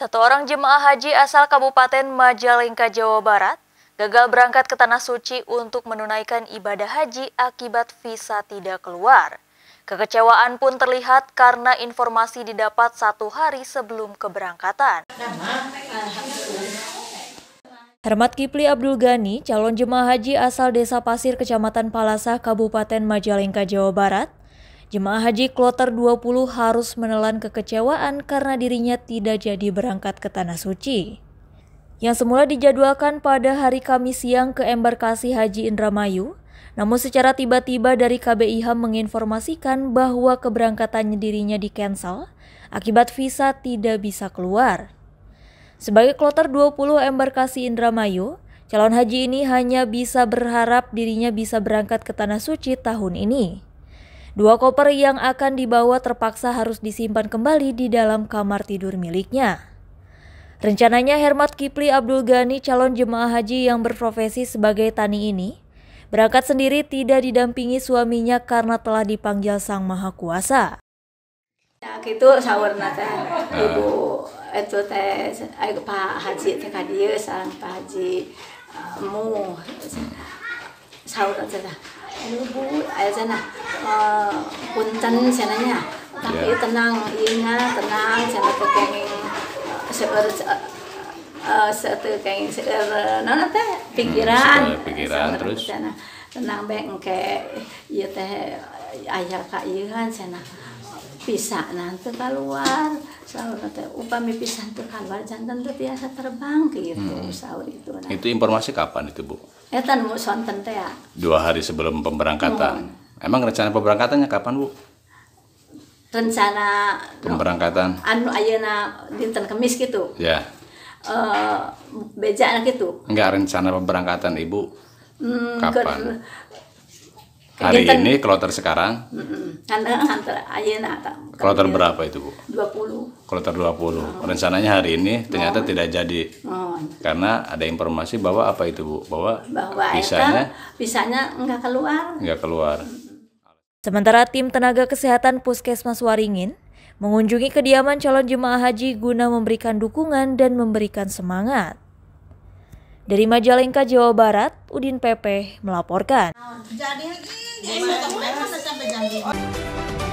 Satu orang jemaah haji asal Kabupaten Majalengka, Jawa Barat, gagal berangkat ke Tanah Suci untuk menunaikan ibadah haji akibat visa tidak keluar. Kekecewaan pun terlihat karena informasi didapat satu hari sebelum keberangkatan. Hermat Kipli Abdul Ghani, calon jemaah haji asal Desa Pasir, Kecamatan Palasah, Kabupaten Majalengka, Jawa Barat, Jemaah haji kloter 20 harus menelan kekecewaan karena dirinya tidak jadi berangkat ke Tanah Suci. Yang semula dijadwalkan pada hari Kamis siang ke embarkasi Haji Indramayu, namun secara tiba-tiba dari KBIH menginformasikan bahwa keberangkatannya dirinya di cancel akibat visa tidak bisa keluar. Sebagai kloter 20 embarkasi Indramayu, calon haji ini hanya bisa berharap dirinya bisa berangkat ke Tanah Suci tahun ini. Dua koper yang akan dibawa terpaksa harus disimpan kembali di dalam kamar tidur miliknya. Rencananya Hermat Kipli Abdul Ghani calon jemaah haji yang berprofesi sebagai tani ini berangkat sendiri tidak didampingi suaminya karena telah dipanggil Sang Maha Kuasa. Ya, itu sahur nate ah. ibu itu teh eh, Pak Haji teh kadiu sang Pak Haji eh, mu sahur nate ibu sana uh, punten senanya tapi yeah. tenang iya tenang jangan kekenging seueur uh, eh, eh, satu kain seueur nona teh hmm, pikiran pikiran terus sana. tenang baik engke iya teh kak kak kan sana bisa nanti keluar sahur nanti upami pisah nanti keluar jantan tuh biasa terbang gitu hmm. sahur itu nah. itu informasi kapan itu bu Eh tanmu sonten teh ya dua hari sebelum pemberangkatan hmm. Emang rencana pemberangkatannya kapan, Bu? Rencana pemberangkatan. Anu na dinten kemis gitu. Ya. Uh, eh, beja anak itu. Enggak rencana pemberangkatan Ibu. Hmm, kapan? Ke, Hari dinten, ini kloter sekarang? Heeh. Kan, Antar Kloter iya. berapa itu, Bu? 20. Kloter 20. Oh. Rencananya hari ini ternyata oh. tidak jadi. Oh. Karena ada informasi bahwa apa itu, Bu? Bahwa, bahwa bisanya bisanya enggak keluar. Enggak keluar. Sementara tim tenaga kesehatan Puskesmas Waringin mengunjungi kediaman calon jemaah haji guna memberikan dukungan dan memberikan semangat. Dari Majalengka, Jawa Barat, Udin Pepe melaporkan. Jadi,